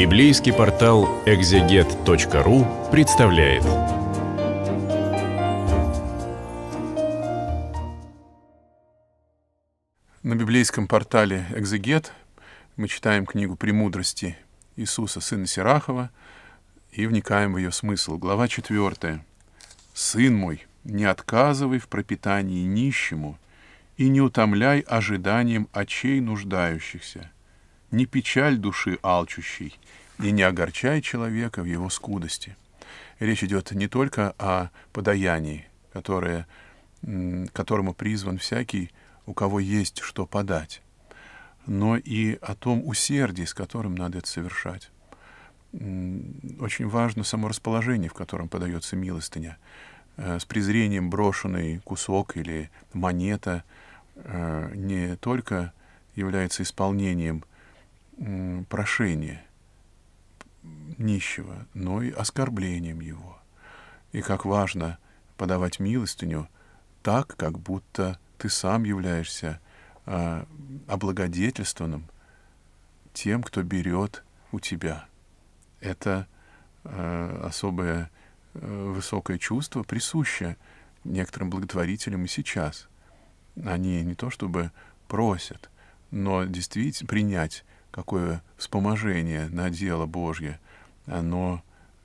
Библейский портал экзегет.ру представляет. На библейском портале «Экзегет» мы читаем книгу «Премудрости» Иисуса, сына Сирахова, и вникаем в ее смысл. Глава 4. «Сын мой, не отказывай в пропитании нищему, и не утомляй ожиданием очей нуждающихся» не печаль души алчущей и не огорчай человека в его скудости. Речь идет не только о подаянии, которое, которому призван всякий, у кого есть что подать, но и о том усердии, с которым надо это совершать. Очень важно само расположение, в котором подается милостыня. Э, с презрением брошенный кусок или монета э, не только является исполнением – прошение нищего, но и оскорблением его. И как важно подавать милостыню так, как будто ты сам являешься э, облагодетельствованным тем, кто берет у тебя. Это э, особое э, высокое чувство, присуще некоторым благотворителям и сейчас. Они не то чтобы просят, но действительно принять какое вспоможение на дело Божье, оно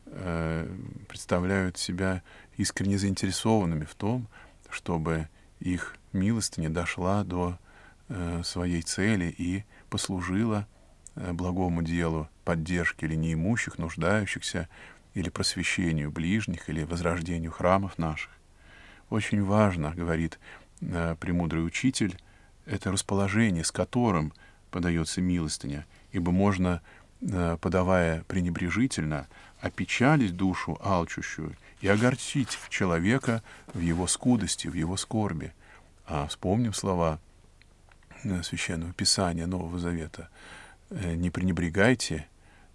э, представляют себя искренне заинтересованными в том, чтобы их милостыня дошла до э, своей цели и послужила э, благому делу поддержки или неимущих, нуждающихся, или просвещению ближних, или возрождению храмов наших. Очень важно, говорит э, премудрый учитель, это расположение, с которым – подается милостыня, ибо можно, э, подавая пренебрежительно, опечалить душу алчущую и огорчить человека в его скудости, в его скорби. А вспомним слова э, Священного Писания Нового Завета. «Э, «Не пренебрегайте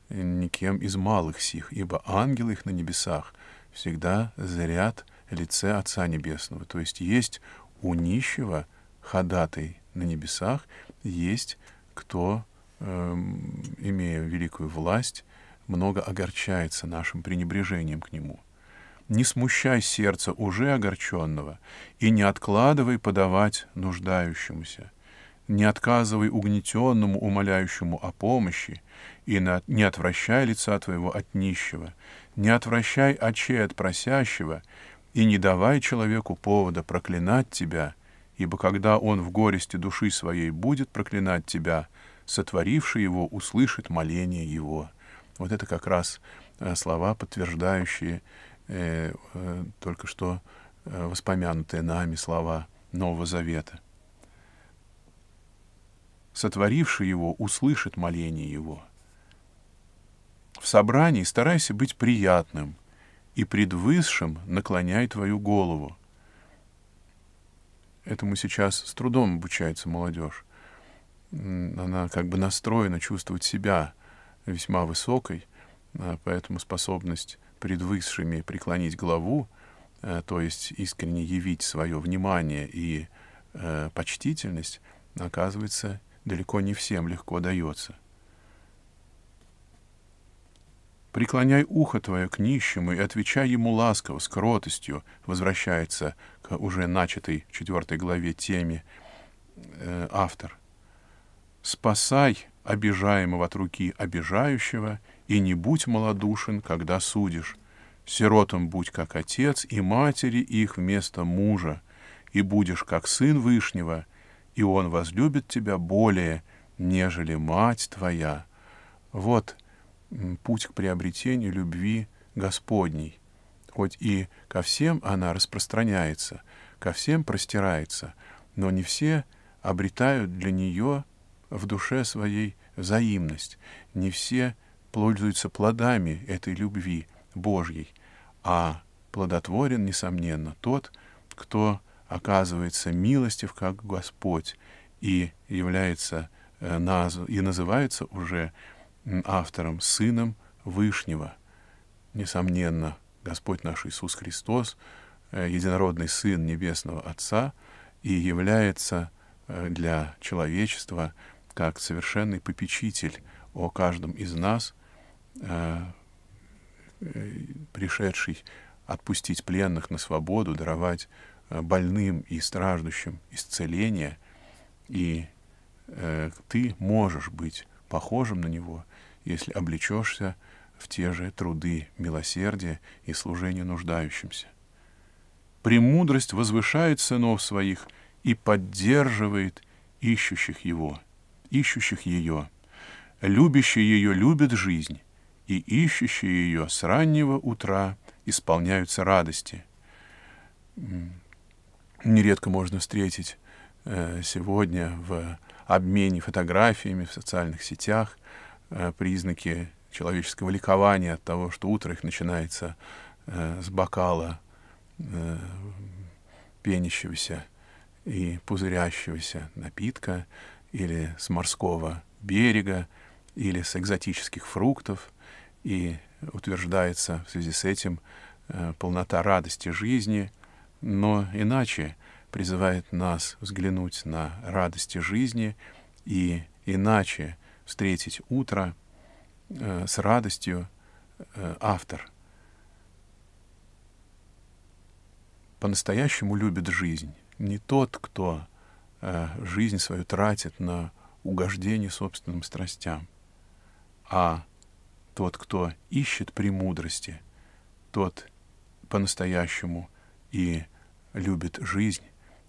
никем из малых сих, ибо ангелы их на небесах всегда заряд лице Отца Небесного». То есть есть у нищего ходатай на небесах, есть кто, эм, имея великую власть, много огорчается нашим пренебрежением к нему. Не смущай сердца уже огорченного и не откладывай подавать нуждающемуся. Не отказывай угнетенному, умоляющему о помощи, и не отвращай лица твоего от нищего, не отвращай очей от просящего, и не давай человеку повода проклинать тебя ибо когда он в горести души своей будет проклинать тебя, сотворивший его услышит моление его». Вот это как раз э, слова, подтверждающие э, э, только что э, воспомянутые нами слова Нового Завета. Сотворивший его услышит моление его. В собрании старайся быть приятным, и пред высшим наклоняй твою голову — этому сейчас с трудом обучается молодежь. Она как бы настроена чувствовать себя весьма высокой, а, поэтому способность пред высшими преклонить голову, а, то есть искренне явить свое внимание и э, почтительность, оказывается, далеко не всем легко дается. Преклоняй ухо твое к нищему и отвечай ему ласково, с кротостью, возвращается к уже начатой четвертой главе теме э, автор. Спасай обижаемого от руки обижающего и не будь малодушен, когда судишь. Сиротам будь как отец и матери их вместо мужа, и будешь как сын Вышнего, и он возлюбит тебя более, нежели мать твоя. Вот — путь к приобретению любви Господней. Хоть и ко всем она распространяется, ко всем простирается, но не все обретают для нее в душе своей взаимность, не все пользуются плодами этой любви Божьей, а плодотворен, несомненно, тот, кто оказывается милостив, как Господь, и является э, и называется уже автором, сыном Вышнего. Несомненно, Господь наш Иисус Христос, э, единородный Сын Небесного Отца, и является э, для человечества как совершенный попечитель о каждом из нас, э, пришедший отпустить пленных на свободу, даровать больным и страждущим исцеление. И ты можешь быть похожим на него, если облечешься в те же труды милосердия и служения нуждающимся. Премудрость возвышает сынов своих и поддерживает ищущих его, ищущих ее. Любящие ее любят жизнь, и ищущие ее с раннего утра исполняются радости. Нередко можно встретить э, сегодня в обмене фотографиями в социальных сетях, э, признаки человеческого ликования от того, что утро их начинается э, с бокала э, пенящегося и пузырящегося напитка или с морского берега, или с экзотических фруктов, и утверждается в связи с этим полнота радости жизни, но иначе — призывает нас взглянуть на радости жизни и иначе встретить утро э, с радостью э, автор. По-настоящему любит жизнь. Не тот, кто э, жизнь свою тратит на угождение собственным страстям, а тот, кто ищет премудрости, тот по-настоящему и любит жизнь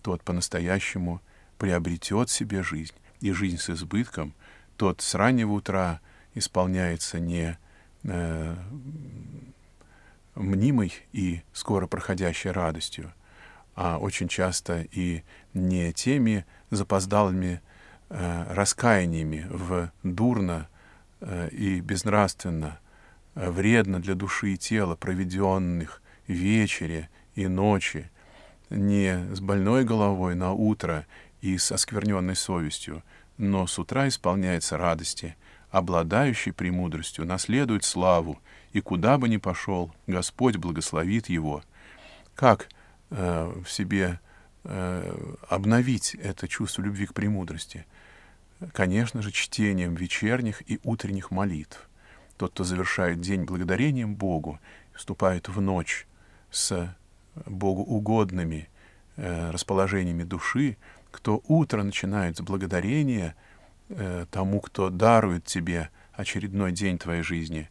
тот по-настоящему приобретет себе жизнь, и жизнь с избытком, тот с раннего утра исполняется не э, мнимой и скоро проходящей радостью, а очень часто и не теми запоздалыми э, раскаяниями в дурно э, и безнравственно, э, вредно для души и тела проведенных вечере и ночи, не с больной головой на утро и с оскверненной совестью, но с утра исполняется радости, обладающий премудростью наследует славу, и куда бы ни пошел, Господь благословит его. Как э, в себе э, обновить это чувство любви к премудрости? Конечно же, чтением вечерних и утренних молитв. Тот, кто завершает день благодарением Богу, вступает в ночь с Богу угодными э, расположениями души, кто утро начинает с благодарения э, тому, кто дарует тебе очередной день твоей жизни,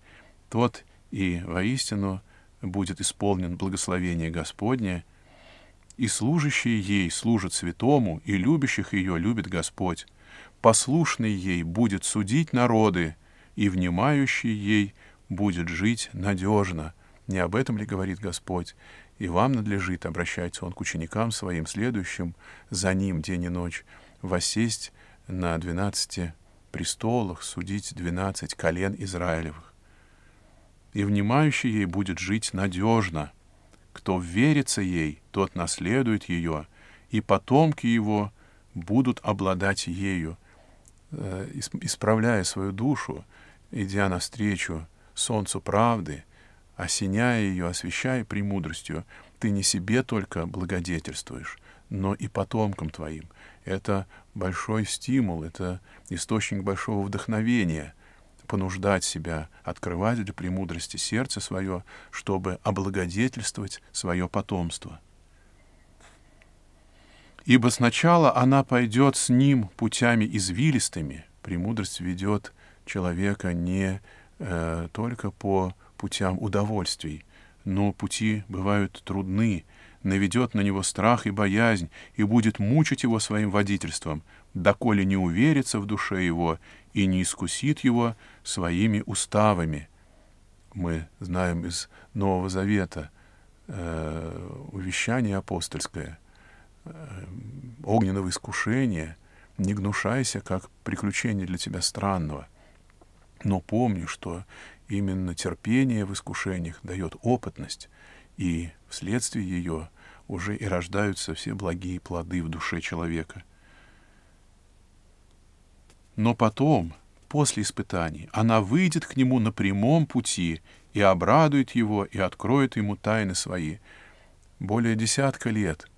тот и воистину будет исполнен благословение Господне, и служащие ей служат святому, и любящих ее любит Господь. Послушный ей будет судить народы, и внимающий ей будет жить надежно. Не об этом ли говорит Господь? и вам надлежит, обращается он к ученикам своим, следующим, за ним день и ночь, восесть на двенадцати престолах, судить двенадцать колен Израилевых. И внимающий ей будет жить надежно. Кто верится ей, тот наследует ее, и потомки его будут обладать ею, э, исправляя свою душу, идя навстречу солнцу правды — осеняя ее, освещая премудростью, ты не себе только благодетельствуешь, но и потомкам твоим. Это большой стимул, это источник большого вдохновения понуждать себя, открывать для премудрости сердце свое, чтобы облагодетельствовать свое потомство. Ибо сначала она пойдет с ним путями извилистыми, премудрость ведет человека не э, только по путям удовольствий. Но пути бывают трудны, наведет на него страх и боязнь и будет мучить его своим водительством, доколе не уверится в душе его и не искусит его своими уставами. Мы знаем из Нового Завета э, увещание апостольское, э, огненного искушения, не гнушайся, как приключение для тебя странного. Но помни, что именно терпение в искушениях дает опытность, и вследствие ее уже и рождаются все благие плоды в душе человека. Но потом, после испытаний, она выйдет к нему на прямом пути и обрадует его, и откроет ему тайны свои. Более десятка лет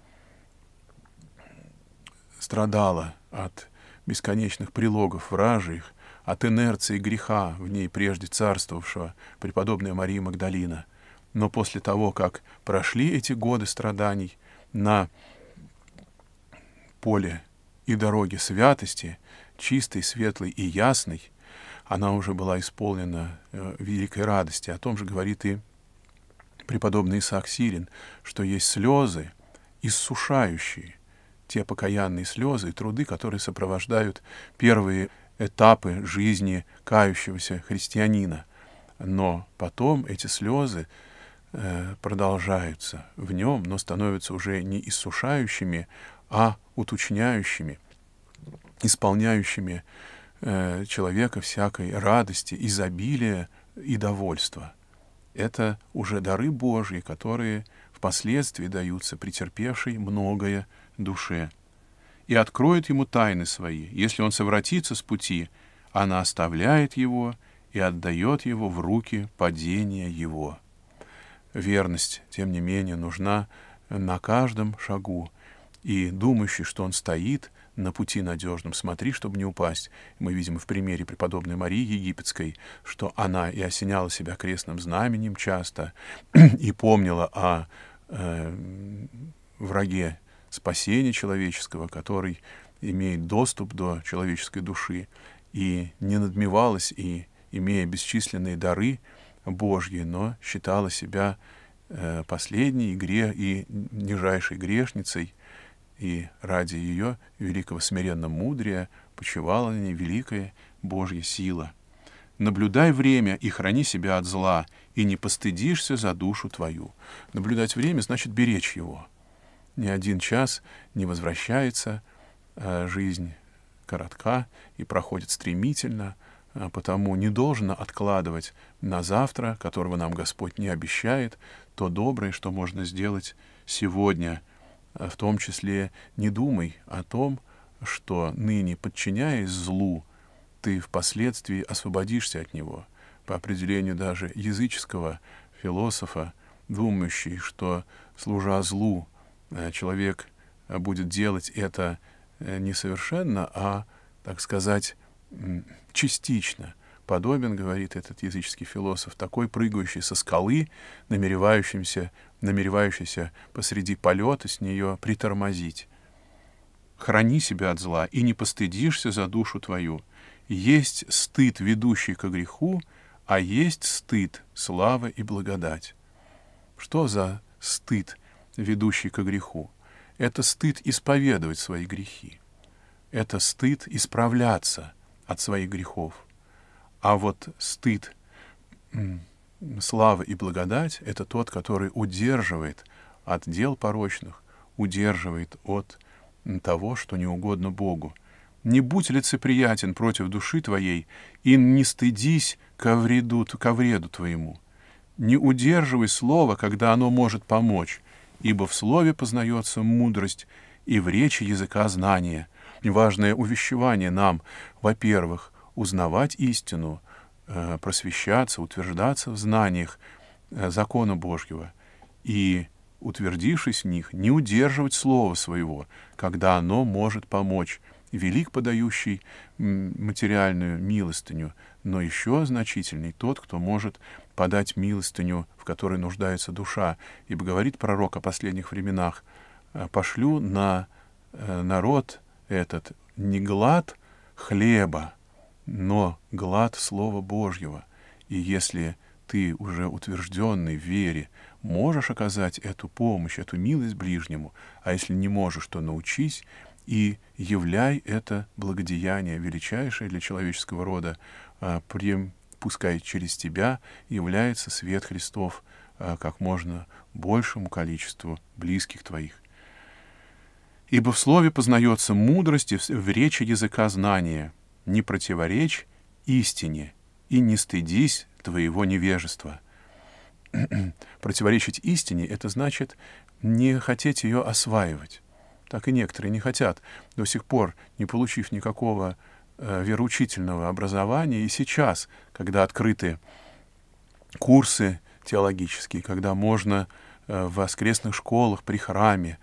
страдала от бесконечных прилогов вражьих, от инерции греха в ней прежде царствовавшего преподобная Мария Магдалина. Но после того, как прошли эти годы страданий на поле и дороге святости, чистой, светлой и ясной, она уже была исполнена э, великой радости. О том же говорит и преподобный Исаак Сирин, что есть слезы, иссушающие те покаянные слезы и труды, которые сопровождают первые этапы жизни кающегося христианина. Но потом эти слезы э, продолжаются в нем, но становятся уже не иссушающими, а уточняющими, исполняющими э, человека всякой радости, изобилия и довольства. Это уже дары Божьи, которые впоследствии даются претерпевшей многое душе и откроет ему тайны свои. Если он совратится с пути, она оставляет его и отдает его в руки падения его. Верность, тем не менее, нужна на каждом шагу. И думающий, что он стоит на пути надежном, смотри, чтобы не упасть. Мы видим в примере преподобной Марии Египетской, что она и осеняла себя крестным знаменем часто и помнила о э, враге спасения человеческого, который имеет доступ до человеческой души и не надмевалась, и, имея бесчисленные дары Божьи, но считала себя э, последней игре и нижайшей грешницей, и ради ее великого смиренно мудрия почивала на ней великая Божья сила. Наблюдай время и храни себя от зла, и не постыдишься за душу твою. Наблюдать время значит беречь его ни один час не возвращается, э, жизнь коротка и проходит стремительно, э, потому не должно откладывать на завтра, которого нам Господь не обещает, то доброе, что можно сделать сегодня. Э, в том числе не думай о том, что ныне, подчиняясь злу, ты впоследствии освободишься от него. По определению даже языческого философа, думающий, что, служа злу, Э, человек э, будет делать это э, не совершенно, а, так сказать, частично. Подобен, говорит этот языческий философ, такой прыгающий со скалы, намеревающимся, намеревающийся посреди полета с нее притормозить. Храни себя от зла, и не постыдишься за душу твою. Есть стыд, ведущий к греху, а есть стыд, слава и благодать. Что за стыд, ведущий к греху. Это стыд исповедовать свои грехи. Это стыд исправляться от своих грехов. А вот стыд, славы и благодать — это тот, который удерживает от дел порочных, удерживает от того, что не угодно Богу. Не будь лицеприятен против души твоей и не стыдись ко вреду, ко вреду твоему. Не удерживай слово, когда оно может помочь, ибо в слове познается мудрость и в речи языка знание. Важное увещевание нам, во-первых, узнавать истину, э, просвещаться, утверждаться в знаниях э, закона Божьего и, утвердившись в них, не удерживать слова своего, когда оно может помочь. Велик подающий материальную милостыню — но еще значительней тот, кто может подать милостыню, в которой нуждается душа, ибо говорит пророк о последних временах, «Э, «Пошлю на э, народ этот не глад хлеба, но глад Слова Божьего, и если ты, уже утвержденный в вере, можешь оказать эту помощь, эту милость ближнему, а если не можешь, то научись» и являй это благодеяние величайшее для человеческого рода, а, прем, пускай через тебя является свет Христов а, как можно большему количеству близких твоих. Ибо в слове познается мудрость и в речи языка знание Не противоречь истине и не стыдись твоего невежества. Противоречить истине — это значит не хотеть ее осваивать так и некоторые не хотят, до сих пор не получив никакого э, вероучительного образования. И сейчас, когда открыты курсы теологические, когда можно э, в воскресных школах при храме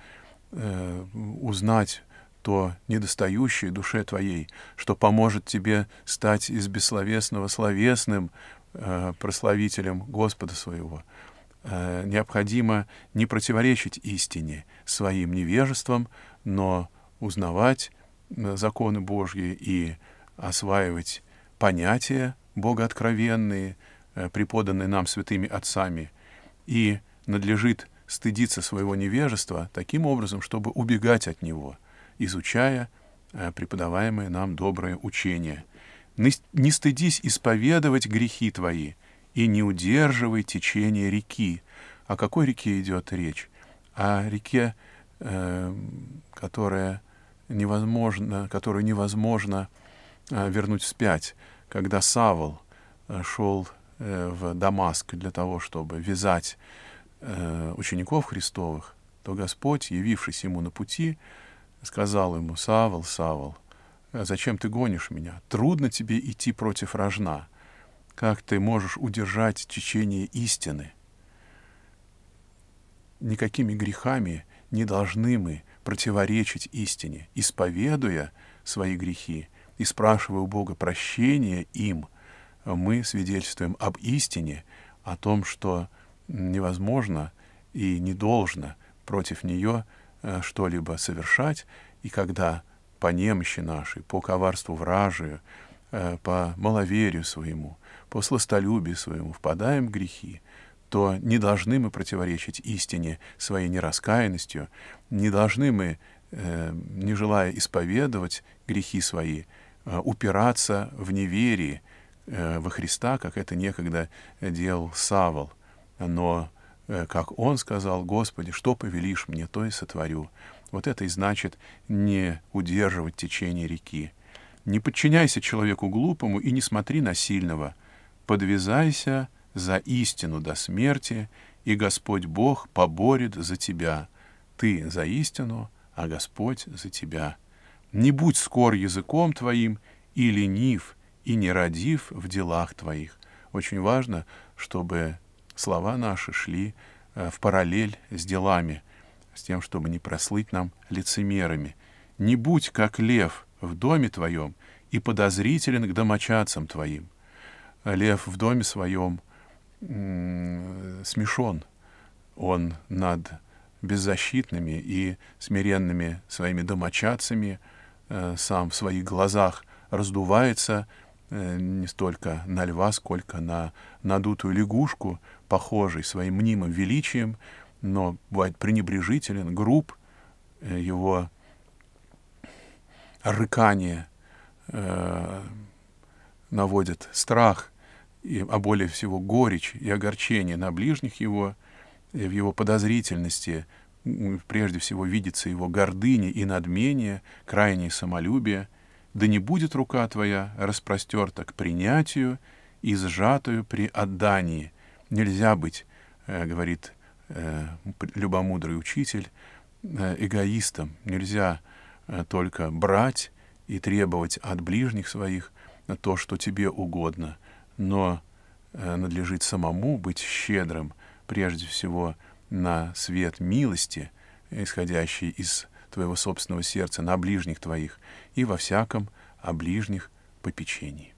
э, узнать то недостающее душе твоей, что поможет тебе стать из бессловесного словесным э, прославителем Господа своего, Э, необходимо не противоречить истине своим невежеством, но узнавать э, законы Божьи и осваивать понятия богооткровенные, э, преподанные нам святыми отцами, и надлежит стыдиться своего невежества таким образом, чтобы убегать от него, изучая э, преподаваемое нам доброе учение. Не стыдись исповедовать грехи твои — и не удерживай течение реки. О какой реке идет речь? О реке, э, которая невозможно, которую невозможно э, вернуть вспять. Когда Савол э, шел в Дамаск для того, чтобы вязать учеников Христовых, то Господь, явившись ему на пути, сказал ему, «Савол, Савол, зачем ты гонишь меня? Трудно тебе идти против рожна» как ты можешь удержать течение истины. Никакими грехами не должны мы противоречить истине, исповедуя свои грехи и спрашивая у Бога прощения им, мы свидетельствуем об истине, о том, что невозможно и не должно против нее э, что-либо совершать, и когда по немощи нашей, по коварству вражию, Э, по маловерию своему, по сластолюбию своему впадаем в грехи, то не должны мы противоречить истине своей нераскаянностью, не должны мы, э, не желая исповедовать грехи свои, э, упираться в неверии во Христа, как это некогда делал Савол. Но, как он сказал, «Господи, что повелишь мне, то и сотворю». Вот это и значит не удерживать течение реки, не подчиняйся человеку глупому и не смотри на сильного. Подвязайся за истину до смерти, и Господь Бог поборет за тебя. Ты за истину, а Господь за тебя. Не будь скор языком твоим и ленив, и не родив в делах твоих. Очень важно, чтобы слова наши шли э, в параллель с делами, с тем, чтобы не прослыть нам лицемерами. Не будь как лев — в доме твоем и подозрителен к домочадцам твоим. Лев в доме своем смешон. Он над беззащитными и смиренными своими домочадцами, э, сам в своих глазах раздувается э, не столько на льва, сколько на надутую лягушку, похожий своим мнимым величием, но бывает пренебрежителен, груб, э, его рыкание э, наводит страх, и, а более всего горечь и огорчение на ближних его, и в его подозрительности, прежде всего видится его гордыня и надмение, крайнее самолюбие, да не будет рука твоя распростерта к принятию и сжатую при отдании. Нельзя быть, э, говорит э, любомудрый учитель, э, эгоистом, нельзя Э, только брать и требовать от ближних своих то, что тебе угодно, но э, надлежит самому быть щедрым, прежде всего, на свет милости, исходящий из твоего собственного сердца на ближних твоих и во всяком о ближних попечении.